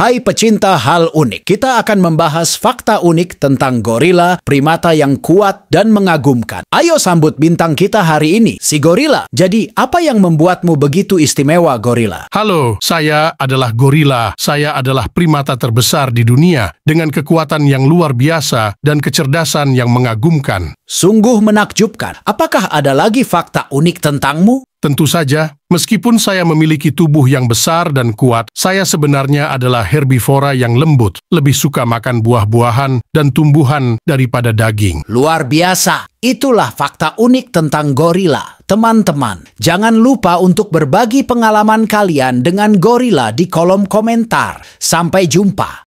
Hai pecinta hal unik, kita akan membahas fakta unik tentang gorila, primata yang kuat dan mengagumkan. Ayo sambut bintang kita hari ini, si gorila. Jadi, apa yang membuatmu begitu istimewa gorila? Halo, saya adalah gorila. Saya adalah primata terbesar di dunia dengan kekuatan yang luar biasa dan kecerdasan yang mengagumkan. Sungguh menakjubkan. Apakah ada lagi fakta unik tentangmu? Tentu saja, meskipun saya memiliki tubuh yang besar dan kuat, saya sebenarnya adalah herbivora yang lembut, lebih suka makan buah-buahan dan tumbuhan daripada daging. Luar biasa! Itulah fakta unik tentang gorila. Teman-teman, jangan lupa untuk berbagi pengalaman kalian dengan gorila di kolom komentar. Sampai jumpa!